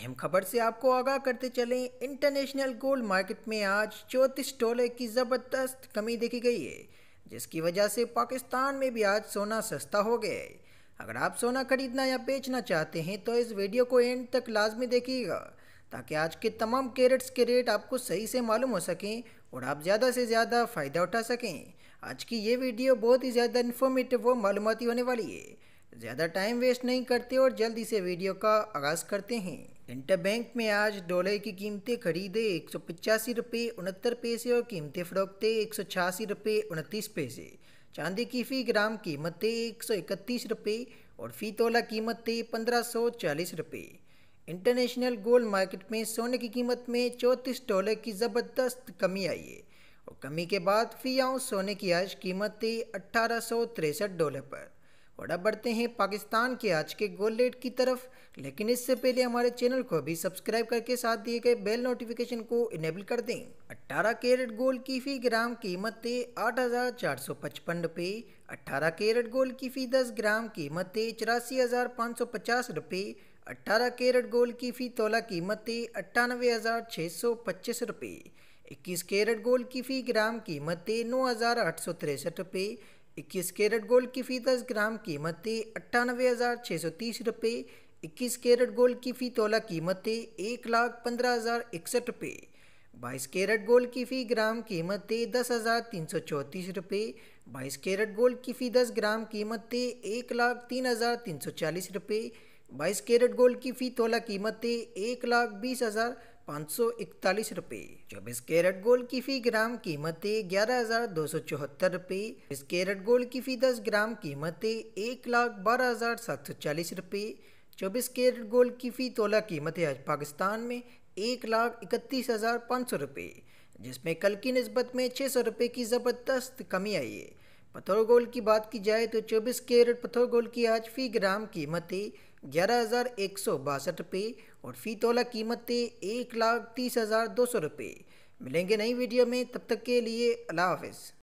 अहम खबर से आपको आगाह करते चलें इंटरनेशनल गोल्ड मार्केट में आज चौंतीस डॉलर की ज़बरदस्त कमी देखी गई है जिसकी वजह से पाकिस्तान में भी आज सोना सस्ता हो गया है अगर आप सोना खरीदना या बेचना चाहते हैं तो इस वीडियो को एंड तक लाजमी देखिएगा ताकि आज के तमाम कैरेट्स के रेट आपको सही से मालूम हो सकें और आप ज़्यादा से ज़्यादा फ़ायदा उठा सकें आज की ये वीडियो बहुत ही ज़्यादा इन्फॉर्मेटिव व मालूमती होने वाली है ज़्यादा टाइम वेस्ट नहीं करते और जल्दी से वीडियो का आगाज़ करते हैं इंटरबैंक में आज डॉलर की कीमतें खरीदे एक सौ पचासी रुपये उनहत्तर पैसे और कीमतें फरोखते एक सौ छियासी रुपये उनतीस पैसे चांदी की फ़ी ग्राम कीमतें एक सौ इकतीस रुपये और फ़ी तोला कीमतें पंद्रह सौ चालीस रुपये इंटरनेशनल गोल्ड मार्केट में सोने की कीमत में चौंतीस डॉलर की ज़बरदस्त कमी आई है और कमी के बाद फ़ी आउंस सोने की आज कीमतें अट्ठारह सौ तिरसठ डॉलर पर और अब बढ़ते हैं पाकिस्तान के आज के गोल रेट की तरफ लेकिन इससे पहले हमारे चैनल को अभी सब्सक्राइब करके साथ दिए गए बेल नोटिफिकेशन को इनेबल कर दें 18 कैरेट गोल की फी ग्राम कीमत थे आठ हज़ार चार अट्ठारह कैरेट गोल की फी दस ग्राम कीमत थे चौरासी हज़ार पाँच अट्ठारह कैरेट गोल की फी तोला कीमत थे अट्ठानवे हज़ार छः सौ पच्चीस रुपये इक्कीस कैरेट गोल की फी ग्राम कीमत थे नौ हज़ार आठ सौ तिरसठ रुपये इक्कीस कैरेट गोल्ड की फी दस ग्राम कीमत थी अट्ठानबे हज़ार छः सौ तीस रुपये इक्कीस कैरेट गोल्ड की फ़ी तोला कीमत थी एक लाख पंद्रह हज़ार इकसठ रुपये बाईस कैरेट गोल्ड की फ़ी ग्राम कीमत थी दस हज़ार तीन सौ चौंतीस रुपये बाईस कैरेट गोल्ड की फ़ी दस ग्राम कीमत थी एक लाख तीन हज़ार तीन सौ चालीस रुपये बाईस कैरेट गोल्ड की फ़ी तोला कीमत थी एक लाख बीस हज़ार पाँच सौ इकतालीस रुपये चौबीस कैरेट गोल्ड की फी ग्राम कीमतें ग्यारह हजार दो सौ चौहत्तर रुपये चौबीस कैरेट गोल्ड की फी दस ग्राम कीमतें एक लाख बारह हजार सात सौ चालीस रुपये चौबीस कैरेट गोल्ड की फी तोला कीमतें आज पाकिस्तान में एक लाख इकतीस हजार पाँच सौ रुपये जिसमें कल की नस्बत में छः सौ रुपये की ज़बरदस्त कमी आई है पथौर गोल्ड की बात की जाए तो चौबीस कैरेट पथर गोल्ड की आज फी ग्राम कीमतें ग्यारह हज़ार एक सौ बासठ रुपये और फ़ी तोला कीमतें एक लाख तीस हज़ार दो सौ रुपये मिलेंगे नई वीडियो में तब तक के लिए अल्लाह हाफ